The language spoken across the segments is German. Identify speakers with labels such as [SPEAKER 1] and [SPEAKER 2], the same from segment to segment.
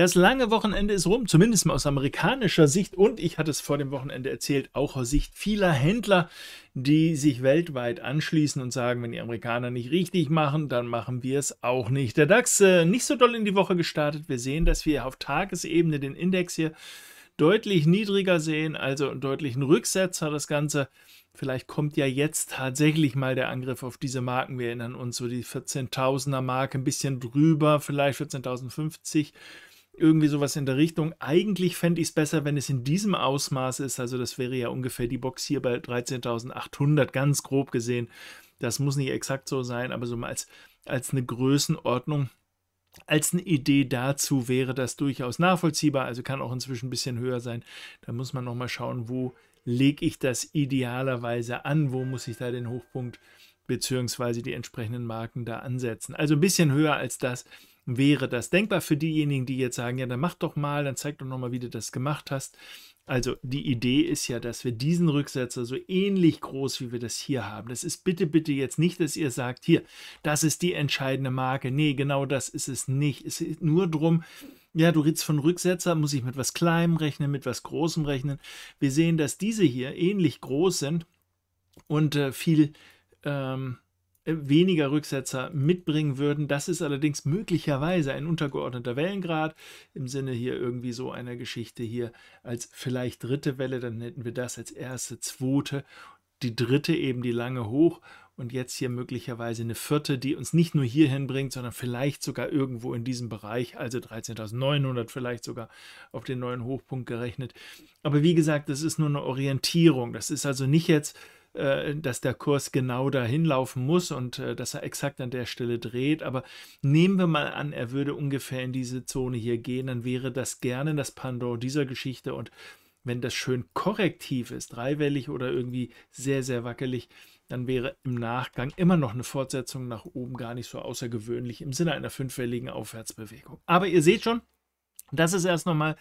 [SPEAKER 1] Das lange Wochenende ist rum, zumindest mal aus amerikanischer Sicht. Und ich hatte es vor dem Wochenende erzählt, auch aus Sicht vieler Händler, die sich weltweit anschließen und sagen, wenn die Amerikaner nicht richtig machen, dann machen wir es auch nicht. Der DAX äh, nicht so doll in die Woche gestartet. Wir sehen, dass wir auf Tagesebene den Index hier deutlich niedriger sehen, also einen deutlichen Rücksetzer das Ganze. Vielleicht kommt ja jetzt tatsächlich mal der Angriff auf diese Marken. Wir erinnern uns so die 14.000er Marke ein bisschen drüber, vielleicht 14.050 irgendwie sowas in der Richtung. Eigentlich fände ich es besser, wenn es in diesem Ausmaß ist. Also das wäre ja ungefähr die Box hier bei 13.800, ganz grob gesehen. Das muss nicht exakt so sein, aber so mal als, als eine Größenordnung. Als eine Idee dazu wäre das durchaus nachvollziehbar, also kann auch inzwischen ein bisschen höher sein. Da muss man nochmal schauen, wo lege ich das idealerweise an, wo muss ich da den Hochpunkt bzw. die entsprechenden Marken da ansetzen. Also ein bisschen höher als das, wäre das denkbar für diejenigen, die jetzt sagen, ja, dann mach doch mal, dann zeig doch nochmal, wie du das gemacht hast. Also die Idee ist ja, dass wir diesen Rücksetzer so ähnlich groß, wie wir das hier haben. Das ist bitte, bitte jetzt nicht, dass ihr sagt, hier, das ist die entscheidende Marke. Nee, genau das ist es nicht. Es ist nur drum, ja, du redest von Rücksetzer, muss ich mit was Kleinem rechnen, mit was Großem rechnen. Wir sehen, dass diese hier ähnlich groß sind und äh, viel ähm, äh, weniger Rücksetzer mitbringen würden. Das ist allerdings möglicherweise ein untergeordneter Wellengrad im Sinne hier irgendwie so einer Geschichte hier als vielleicht dritte Welle, dann hätten wir das als erste, zweite, die dritte eben die lange hoch und jetzt hier möglicherweise eine vierte, die uns nicht nur hierhin bringt, sondern vielleicht sogar irgendwo in diesem Bereich, also 13.900 vielleicht sogar auf den neuen Hochpunkt gerechnet. Aber wie gesagt, das ist nur eine Orientierung. Das ist also nicht jetzt äh, dass der Kurs genau dahin laufen muss und äh, dass er exakt an der Stelle dreht. Aber nehmen wir mal an, er würde ungefähr in diese Zone hier gehen, dann wäre das gerne das Pendant dieser Geschichte. Und wenn das schön korrektiv ist, dreiwellig oder irgendwie sehr, sehr wackelig, dann wäre im Nachgang immer noch eine Fortsetzung nach oben gar nicht so außergewöhnlich im Sinne einer fünfwelligen Aufwärtsbewegung. Aber ihr seht schon, das ist erst nochmal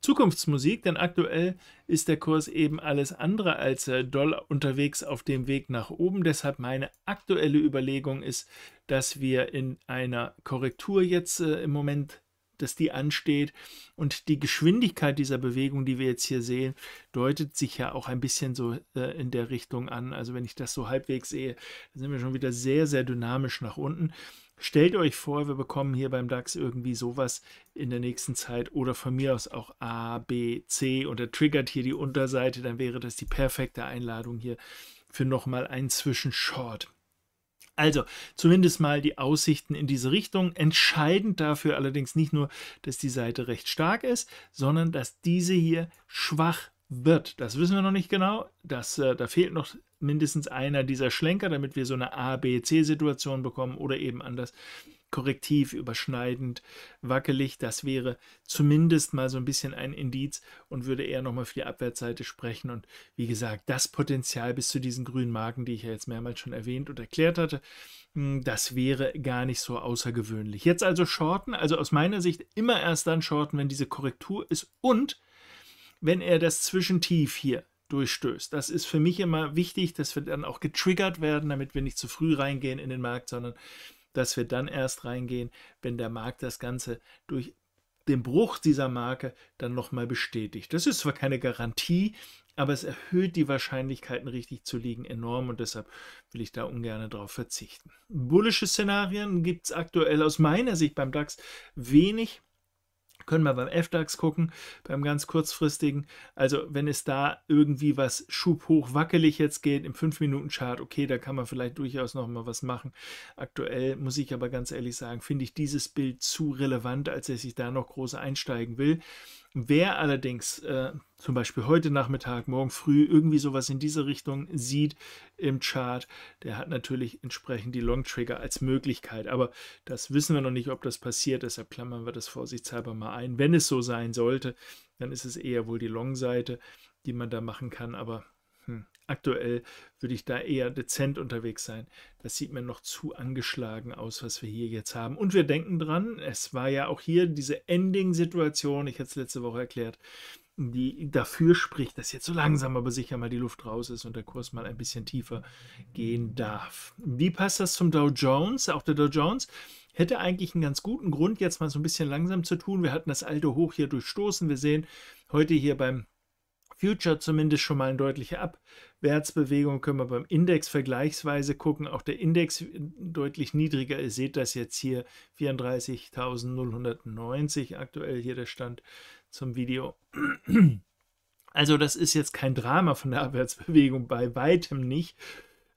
[SPEAKER 1] Zukunftsmusik, denn aktuell ist der Kurs eben alles andere als äh, doll unterwegs auf dem Weg nach oben. Deshalb meine aktuelle Überlegung ist, dass wir in einer Korrektur jetzt äh, im Moment dass die ansteht. Und die Geschwindigkeit dieser Bewegung, die wir jetzt hier sehen, deutet sich ja auch ein bisschen so äh, in der Richtung an. Also wenn ich das so halbwegs sehe, sind wir schon wieder sehr, sehr dynamisch nach unten. Stellt euch vor, wir bekommen hier beim DAX irgendwie sowas in der nächsten Zeit oder von mir aus auch A, B, C und er triggert hier die Unterseite, dann wäre das die perfekte Einladung hier für nochmal einen Zwischenshort. Also zumindest mal die Aussichten in diese Richtung. Entscheidend dafür allerdings nicht nur, dass die Seite recht stark ist, sondern dass diese hier schwach wird. Das wissen wir noch nicht genau. Das, äh, da fehlt noch mindestens einer dieser Schlenker, damit wir so eine A-B-C-Situation bekommen oder eben anders korrektiv, überschneidend, wackelig. Das wäre zumindest mal so ein bisschen ein Indiz und würde eher nochmal für die Abwärtsseite sprechen. Und wie gesagt, das Potenzial bis zu diesen grünen Marken, die ich ja jetzt mehrmals schon erwähnt und erklärt hatte, hm, das wäre gar nicht so außergewöhnlich. Jetzt also shorten, also aus meiner Sicht immer erst dann shorten, wenn diese Korrektur ist und wenn er das Zwischentief hier durchstößt. Das ist für mich immer wichtig, dass wir dann auch getriggert werden, damit wir nicht zu früh reingehen in den Markt, sondern dass wir dann erst reingehen, wenn der Markt das Ganze durch den Bruch dieser Marke dann nochmal bestätigt. Das ist zwar keine Garantie, aber es erhöht die Wahrscheinlichkeiten, richtig zu liegen, enorm und deshalb will ich da ungern darauf verzichten. Bullische Szenarien gibt es aktuell aus meiner Sicht beim DAX wenig. Können wir beim FDAX gucken, beim ganz kurzfristigen. Also, wenn es da irgendwie was schubhoch wackelig jetzt geht, im 5-Minuten-Chart, okay, da kann man vielleicht durchaus nochmal was machen. Aktuell muss ich aber ganz ehrlich sagen, finde ich dieses Bild zu relevant, als dass ich da noch groß einsteigen will. Wer allerdings äh, zum Beispiel heute Nachmittag, morgen früh irgendwie sowas in diese Richtung sieht im Chart, der hat natürlich entsprechend die Long Trigger als Möglichkeit. Aber das wissen wir noch nicht, ob das passiert. Deshalb klammern wir das vorsichtshalber mal ein. Wenn es so sein sollte, dann ist es eher wohl die Long-Seite, die man da machen kann. Aber hm. Aktuell würde ich da eher dezent unterwegs sein. Das sieht mir noch zu angeschlagen aus, was wir hier jetzt haben. Und wir denken dran, es war ja auch hier diese Ending-Situation, ich hatte es letzte Woche erklärt, die dafür spricht, dass jetzt so langsam aber sicher mal die Luft raus ist und der Kurs mal ein bisschen tiefer gehen darf. Wie passt das zum Dow Jones? Auch der Dow Jones hätte eigentlich einen ganz guten Grund, jetzt mal so ein bisschen langsam zu tun. Wir hatten das alte Hoch hier durchstoßen. Wir sehen heute hier beim Future zumindest schon mal eine deutliche Abwärtsbewegung. Können wir beim Index vergleichsweise gucken. Auch der Index deutlich niedriger. Ihr seht das jetzt hier 34.090 aktuell hier der Stand zum Video. Also das ist jetzt kein Drama von der Abwärtsbewegung, bei weitem nicht,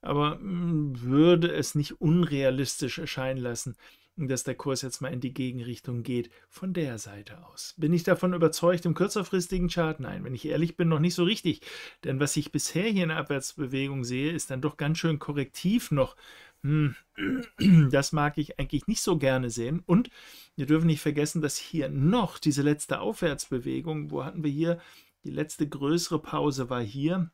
[SPEAKER 1] aber hm, würde es nicht unrealistisch erscheinen lassen, dass der Kurs jetzt mal in die Gegenrichtung geht, von der Seite aus. Bin ich davon überzeugt im kürzerfristigen Chart? Nein, wenn ich ehrlich bin, noch nicht so richtig. Denn was ich bisher hier in der Abwärtsbewegung sehe, ist dann doch ganz schön korrektiv noch. Hm, das mag ich eigentlich nicht so gerne sehen. Und wir dürfen nicht vergessen, dass hier noch diese letzte Aufwärtsbewegung, wo hatten wir hier die letzte größere Pause, war hier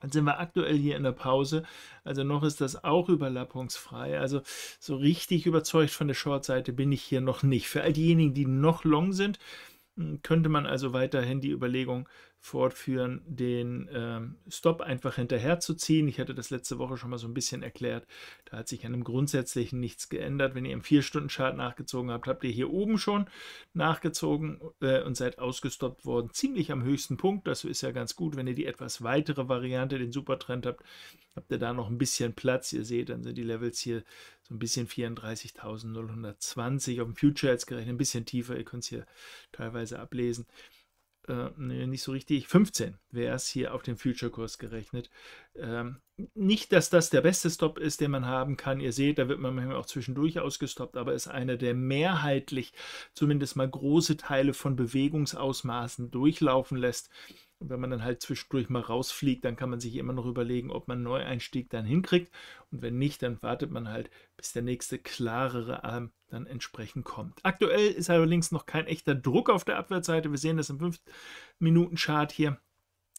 [SPEAKER 1] dann sind wir aktuell hier in der Pause. Also noch ist das auch überlappungsfrei. Also so richtig überzeugt von der Short-Seite bin ich hier noch nicht. Für all diejenigen, die noch long sind, hm, könnte man also weiterhin die Überlegung fortführen, den ähm, Stop einfach hinterherzuziehen. Ich hatte das letzte Woche schon mal so ein bisschen erklärt. Da hat sich an dem Grundsätzlichen nichts geändert. Wenn ihr im 4-Stunden-Chart nachgezogen habt, habt ihr hier oben schon nachgezogen äh, und seid ausgestoppt worden. Ziemlich am höchsten Punkt. Das ist ja ganz gut. Wenn ihr die etwas weitere Variante, den Supertrend habt, habt ihr da noch ein bisschen Platz. Ihr seht, dann sind die Levels hier so ein bisschen 34.020 auf dem Future jetzt gerechnet, ein bisschen tiefer, ihr könnt es hier teilweise ablesen. Äh, nicht so richtig, 15 wäre es hier auf dem Future-Kurs gerechnet. Ähm, nicht, dass das der beste Stop ist, den man haben kann. Ihr seht, da wird man manchmal auch zwischendurch ausgestoppt, aber ist einer, der mehrheitlich zumindest mal große Teile von Bewegungsausmaßen durchlaufen lässt. Und wenn man dann halt zwischendurch mal rausfliegt, dann kann man sich immer noch überlegen, ob man einen Neueinstieg dann hinkriegt. Und wenn nicht, dann wartet man halt, bis der nächste klarere Arm dann entsprechend kommt. Aktuell ist allerdings noch kein echter Druck auf der Abwärtsseite. Wir sehen das im 5-Minuten-Chart hier.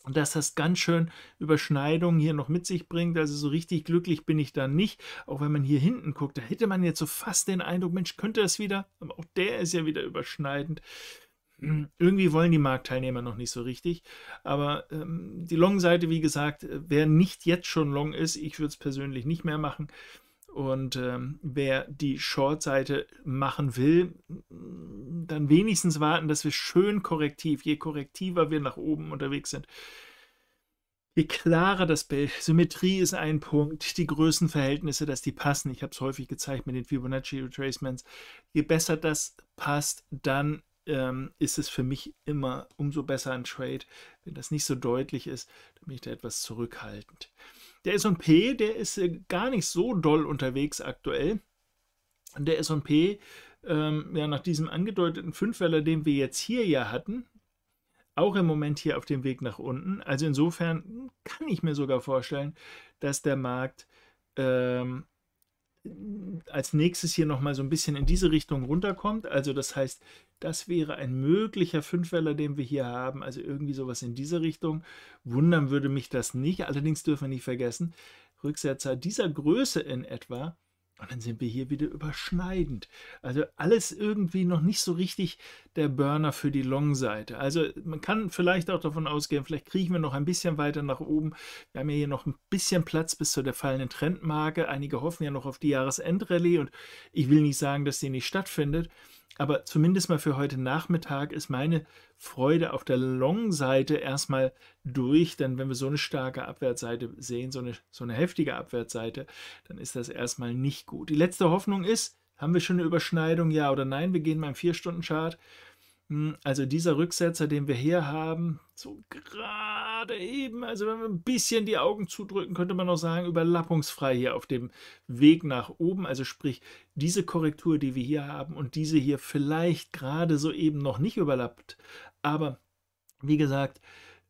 [SPEAKER 1] Und dass das ganz schön Überschneidungen hier noch mit sich bringt. Also so richtig glücklich bin ich da nicht. Auch wenn man hier hinten guckt, da hätte man jetzt so fast den Eindruck, Mensch, könnte das wieder. Aber auch der ist ja wieder überschneidend. Hm, irgendwie wollen die Marktteilnehmer noch nicht so richtig. Aber ähm, die Long-Seite, wie gesagt, äh, wer nicht jetzt schon Long ist, ich würde es persönlich nicht mehr machen. Und ähm, wer die Short-Seite machen will, dann wenigstens warten, dass wir schön korrektiv, je korrektiver wir nach oben unterwegs sind, je klarer das Bild. Symmetrie ist ein Punkt, die Größenverhältnisse, dass die passen. Ich habe es häufig gezeigt mit den Fibonacci Retracements. Je besser das passt, dann ähm, ist es für mich immer umso besser ein Trade. Wenn das nicht so deutlich ist, dann bin ich da etwas zurückhaltend. Der S&P, der ist äh, gar nicht so doll unterwegs aktuell. Der S&P, ähm, ja, nach diesem angedeuteten Fünfweller, den wir jetzt hier ja hatten, auch im Moment hier auf dem Weg nach unten. Also insofern kann ich mir sogar vorstellen, dass der Markt ähm, als nächstes hier nochmal so ein bisschen in diese Richtung runterkommt. Also das heißt, das wäre ein möglicher Fünfweller, den wir hier haben. Also irgendwie sowas in diese Richtung. Wundern würde mich das nicht. Allerdings dürfen wir nicht vergessen, Rücksetzer dieser Größe in etwa und dann sind wir hier wieder überschneidend. Also alles irgendwie noch nicht so richtig der Burner für die Long-Seite. Also man kann vielleicht auch davon ausgehen, vielleicht kriegen wir noch ein bisschen weiter nach oben. Wir haben ja hier noch ein bisschen Platz bis zu der fallenden Trendmarke. Einige hoffen ja noch auf die Jahresendrallye und ich will nicht sagen, dass die nicht stattfindet. Aber zumindest mal für heute Nachmittag ist meine Freude auf der Long-Seite erstmal durch, denn wenn wir so eine starke Abwärtsseite sehen, so eine, so eine heftige Abwärtsseite, dann ist das erstmal nicht gut. Die letzte Hoffnung ist, haben wir schon eine Überschneidung, ja oder nein? Wir gehen mal im 4-Stunden-Chart hm, also dieser Rücksetzer, den wir hier haben, so gerade eben, also wenn wir ein bisschen die Augen zudrücken, könnte man auch sagen, überlappungsfrei hier auf dem Weg nach oben. Also sprich, diese Korrektur, die wir hier haben und diese hier vielleicht gerade so eben noch nicht überlappt. Aber wie gesagt,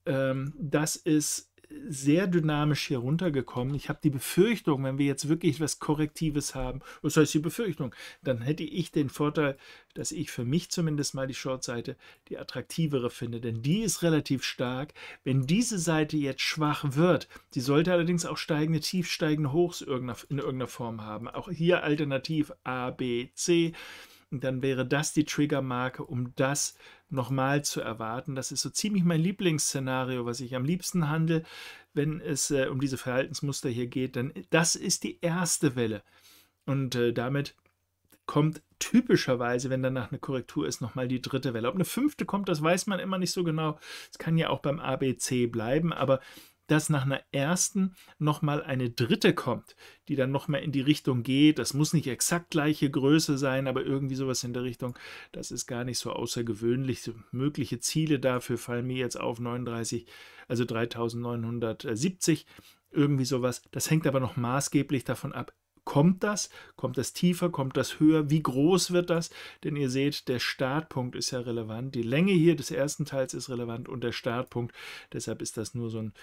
[SPEAKER 1] ähm, das ist sehr dynamisch hier runtergekommen. Ich habe die Befürchtung, wenn wir jetzt wirklich was Korrektives haben, was heißt die Befürchtung, dann hätte ich den Vorteil, dass ich für mich zumindest mal die Short-Seite die attraktivere finde, denn die ist relativ stark. Wenn diese Seite jetzt schwach wird, die sollte allerdings auch steigende Tief, steigende Hochs in irgendeiner Form haben. Auch hier alternativ A, B, C. Und dann wäre das die Triggermarke, um das zu nochmal zu erwarten. Das ist so ziemlich mein Lieblingsszenario, was ich am liebsten handle, wenn es äh, um diese Verhaltensmuster hier geht. Denn das ist die erste Welle. Und äh, damit kommt typischerweise, wenn danach eine Korrektur ist, nochmal die dritte Welle. Ob eine fünfte kommt, das weiß man immer nicht so genau. Es kann ja auch beim ABC bleiben, aber dass nach einer ersten nochmal eine dritte kommt, die dann nochmal in die Richtung geht. Das muss nicht exakt gleiche Größe sein, aber irgendwie sowas in der Richtung. Das ist gar nicht so außergewöhnlich. Mögliche Ziele dafür fallen mir jetzt auf 39, also 3970, irgendwie sowas. Das hängt aber noch maßgeblich davon ab, Kommt das? Kommt das tiefer? Kommt das höher? Wie groß wird das? Denn ihr seht, der Startpunkt ist ja relevant. Die Länge hier des ersten Teils ist relevant und der Startpunkt. Deshalb ist das nur so ein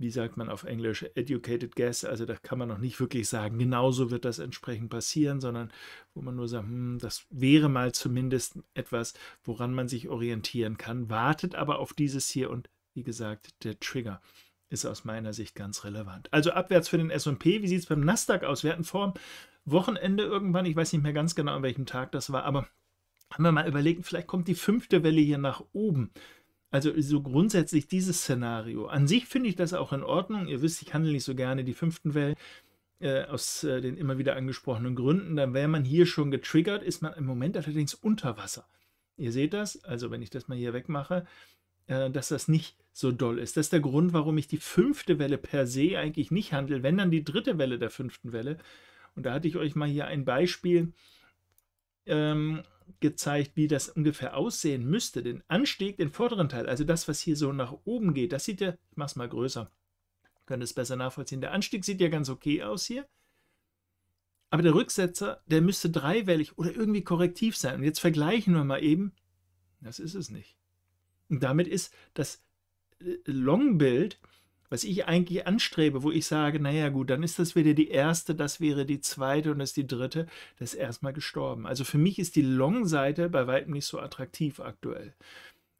[SPEAKER 1] wie sagt man auf Englisch, educated guess, also da kann man noch nicht wirklich sagen, genauso wird das entsprechend passieren, sondern wo man nur sagt, hm, das wäre mal zumindest etwas, woran man sich orientieren kann, wartet aber auf dieses hier und wie gesagt, der Trigger ist aus meiner Sicht ganz relevant. Also abwärts für den S&P, wie sieht es beim Nasdaq aus? Wir hatten vor Wochenende irgendwann, ich weiß nicht mehr ganz genau, an welchem Tag das war, aber haben wir mal überlegt, vielleicht kommt die fünfte Welle hier nach oben. Also so grundsätzlich dieses Szenario. An sich finde ich das auch in Ordnung. Ihr wisst, ich handle nicht so gerne die fünften Wellen äh, aus äh, den immer wieder angesprochenen Gründen. Dann wäre man hier schon getriggert, ist man im Moment allerdings unter Wasser. Ihr seht das, also wenn ich das mal hier wegmache, äh, dass das nicht so doll ist. Das ist der Grund, warum ich die fünfte Welle per se eigentlich nicht handle, wenn dann die dritte Welle der fünften Welle. Und da hatte ich euch mal hier ein Beispiel ähm, gezeigt, wie das ungefähr aussehen müsste. Den Anstieg, den vorderen Teil, also das, was hier so nach oben geht, das sieht ja, ich mach's mal größer, könnt es besser nachvollziehen. Der Anstieg sieht ja ganz okay aus hier. Aber der Rücksetzer, der müsste dreiwellig oder irgendwie korrektiv sein. Und jetzt vergleichen wir mal eben. Das ist es nicht. Und damit ist das äh, Long-Bild was ich eigentlich anstrebe, wo ich sage, naja gut, dann ist das wieder die erste, das wäre die zweite und das ist die dritte, das ist erstmal gestorben. Also für mich ist die Long-Seite bei weitem nicht so attraktiv aktuell.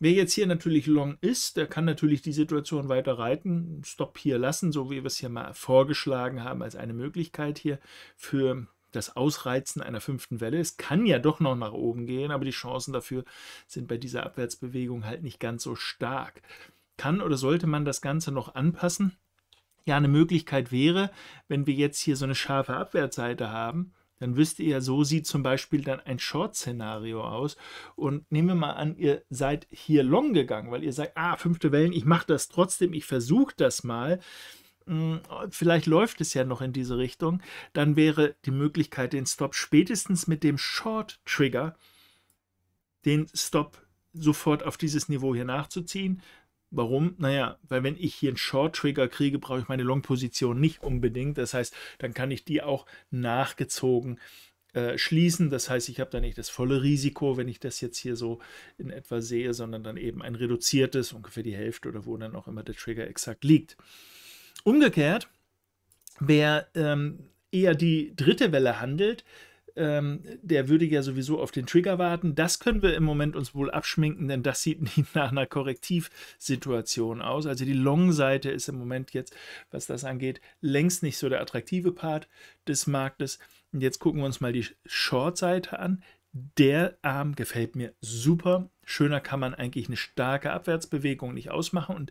[SPEAKER 1] Wer jetzt hier natürlich long ist, der kann natürlich die Situation weiter reiten, Stop hier lassen, so wie wir es hier mal vorgeschlagen haben als eine Möglichkeit hier für das Ausreizen einer fünften Welle. Es kann ja doch noch nach oben gehen, aber die Chancen dafür sind bei dieser Abwärtsbewegung halt nicht ganz so stark kann oder sollte man das Ganze noch anpassen? Ja, eine Möglichkeit wäre, wenn wir jetzt hier so eine scharfe Abwärtsseite haben, dann wisst ihr ja, so sieht zum Beispiel dann ein Short-Szenario aus. Und nehmen wir mal an, ihr seid hier long gegangen, weil ihr sagt, ah, fünfte Wellen, ich mache das trotzdem, ich versuche das mal. Hm, vielleicht läuft es ja noch in diese Richtung. Dann wäre die Möglichkeit, den Stop spätestens mit dem Short-Trigger, den Stop sofort auf dieses Niveau hier nachzuziehen, Warum? Naja, weil wenn ich hier einen Short Trigger kriege, brauche ich meine Long Position nicht unbedingt. Das heißt, dann kann ich die auch nachgezogen äh, schließen. Das heißt, ich habe da nicht das volle Risiko, wenn ich das jetzt hier so in etwa sehe, sondern dann eben ein reduziertes, ungefähr die Hälfte oder wo dann auch immer der Trigger exakt liegt. Umgekehrt, wer ähm, eher die dritte Welle handelt, ähm, der würde ja sowieso auf den Trigger warten. Das können wir im Moment uns wohl abschminken, denn das sieht nicht nach einer Korrektivsituation aus. Also die Long-Seite ist im Moment jetzt, was das angeht, längst nicht so der attraktive Part des Marktes. Und jetzt gucken wir uns mal die Short-Seite an. Der Arm gefällt mir super. Schöner kann man eigentlich eine starke Abwärtsbewegung nicht ausmachen und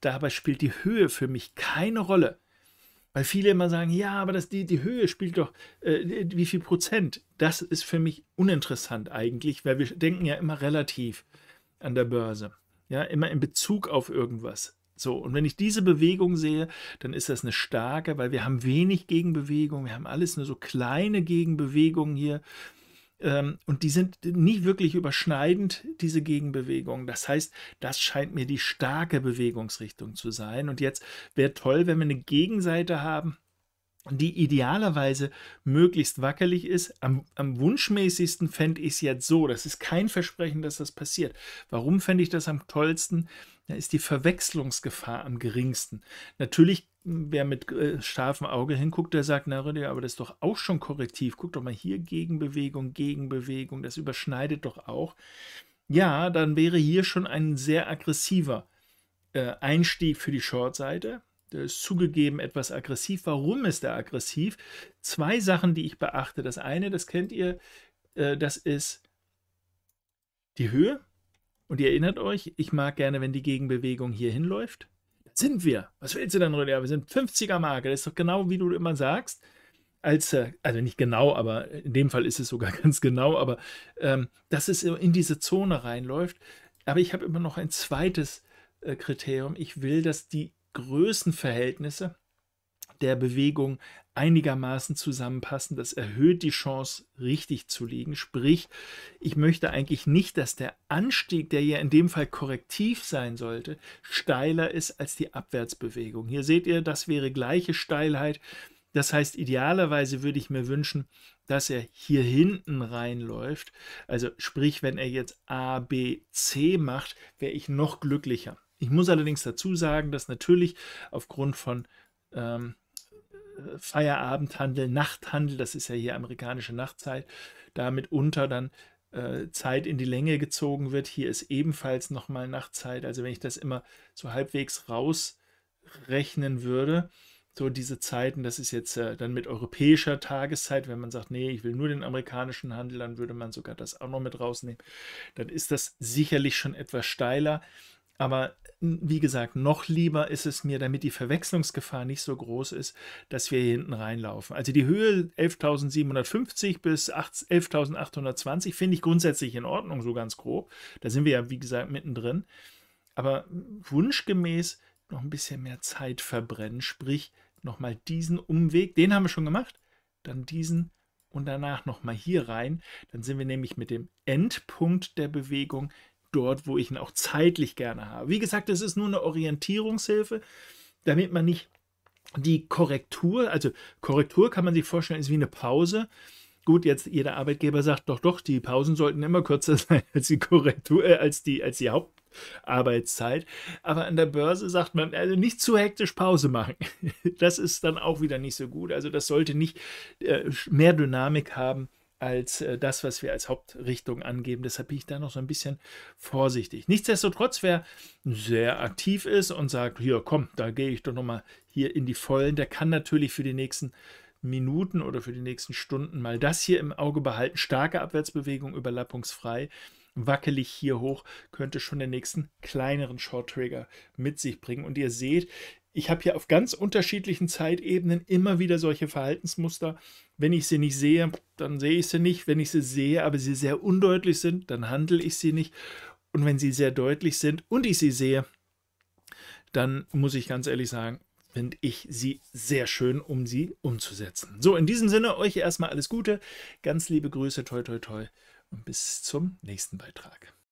[SPEAKER 1] dabei spielt die Höhe für mich keine Rolle. Weil viele immer sagen, ja, aber das, die, die Höhe spielt doch äh, wie viel Prozent. Das ist für mich uninteressant eigentlich, weil wir denken ja immer relativ an der Börse. Ja, immer in Bezug auf irgendwas. So, und wenn ich diese Bewegung sehe, dann ist das eine starke, weil wir haben wenig Gegenbewegung, wir haben alles nur so kleine Gegenbewegungen hier. Ähm, und die sind nicht wirklich überschneidend, diese Gegenbewegungen. Das heißt, das scheint mir die starke Bewegungsrichtung zu sein. Und jetzt wäre toll, wenn wir eine Gegenseite haben, die idealerweise möglichst wackelig ist. Am, am wunschmäßigsten fände ich es jetzt so. Das ist kein Versprechen, dass das passiert. Warum fände ich das am tollsten? da ist die Verwechslungsgefahr am geringsten. Natürlich, hm, wer mit äh, scharfem Auge hinguckt, der sagt, na Rüdiger, aber das ist doch auch schon korrektiv. Guck doch mal hier Gegenbewegung, Gegenbewegung, das überschneidet doch auch. Ja, dann wäre hier schon ein sehr aggressiver äh, Einstieg für die Shortseite. Der ist zugegeben etwas aggressiv. Warum ist er aggressiv? Zwei Sachen, die ich beachte. Das eine, das kennt ihr, äh, das ist die Höhe und ihr erinnert euch, ich mag gerne, wenn die Gegenbewegung hier hinläuft. sind wir. Was willst du denn, Rüdiger? Wir sind 50er-Marke. Das ist doch genau, wie du immer sagst. Als, äh, also nicht genau, aber in dem Fall ist es sogar ganz genau, aber ähm, dass es in diese Zone reinläuft. Aber ich habe immer noch ein zweites äh, Kriterium. Ich will, dass die Größenverhältnisse der Bewegung einigermaßen zusammenpassen. Das erhöht die Chance, richtig zu liegen. Sprich, ich möchte eigentlich nicht, dass der Anstieg, der ja in dem Fall korrektiv sein sollte, steiler ist als die Abwärtsbewegung. Hier seht ihr, das wäre gleiche Steilheit. Das heißt, idealerweise würde ich mir wünschen, dass er hier hinten reinläuft. Also sprich, wenn er jetzt A, B, C macht, wäre ich noch glücklicher. Ich muss allerdings dazu sagen, dass natürlich aufgrund von ähm, äh, Feierabendhandel, Nachthandel, das ist ja hier amerikanische Nachtzeit, damit unter dann äh, Zeit in die Länge gezogen wird. Hier ist ebenfalls nochmal Nachtzeit. Also wenn ich das immer so halbwegs rausrechnen würde, so diese Zeiten, das ist jetzt äh, dann mit europäischer Tageszeit, wenn man sagt, nee, ich will nur den amerikanischen Handel, dann würde man sogar das auch noch mit rausnehmen. Dann ist das sicherlich schon etwas steiler. Aber wie gesagt, noch lieber ist es mir, damit die Verwechslungsgefahr nicht so groß ist, dass wir hier hinten reinlaufen. Also die Höhe 11.750 bis 11.820 finde ich grundsätzlich in Ordnung, so ganz grob. Da sind wir ja, wie gesagt, mittendrin. Aber wunschgemäß noch ein bisschen mehr Zeit verbrennen, sprich nochmal diesen Umweg, den haben wir schon gemacht, dann diesen und danach nochmal hier rein. Dann sind wir nämlich mit dem Endpunkt der Bewegung dort, wo ich ihn auch zeitlich gerne habe. Wie gesagt, es ist nur eine Orientierungshilfe, damit man nicht die Korrektur, also Korrektur kann man sich vorstellen, ist wie eine Pause. Gut, jetzt jeder Arbeitgeber sagt doch, doch, die Pausen sollten immer kürzer sein als die Korrektur, äh, als die, als die Hauptarbeitszeit. Aber an der Börse sagt man, also nicht zu hektisch Pause machen. Das ist dann auch wieder nicht so gut. Also das sollte nicht äh, mehr Dynamik haben als äh, das, was wir als Hauptrichtung angeben. Deshalb bin ich da noch so ein bisschen vorsichtig. Nichtsdestotrotz, wer sehr aktiv ist und sagt, hier komm, da gehe ich doch nochmal hier in die Vollen, der kann natürlich für die nächsten Minuten oder für die nächsten Stunden mal das hier im Auge behalten. Starke Abwärtsbewegung, überlappungsfrei wackelig hier hoch, könnte schon den nächsten kleineren Short Trigger mit sich bringen. Und ihr seht, ich habe hier auf ganz unterschiedlichen Zeitebenen immer wieder solche Verhaltensmuster. Wenn ich sie nicht sehe, dann sehe ich sie nicht. Wenn ich sie sehe, aber sie sehr undeutlich sind, dann handle ich sie nicht. Und wenn sie sehr deutlich sind und ich sie sehe, dann muss ich ganz ehrlich sagen, finde ich sie sehr schön, um sie umzusetzen. So, in diesem Sinne euch erstmal alles Gute, ganz liebe Grüße, toi, toi, toi und bis zum nächsten Beitrag.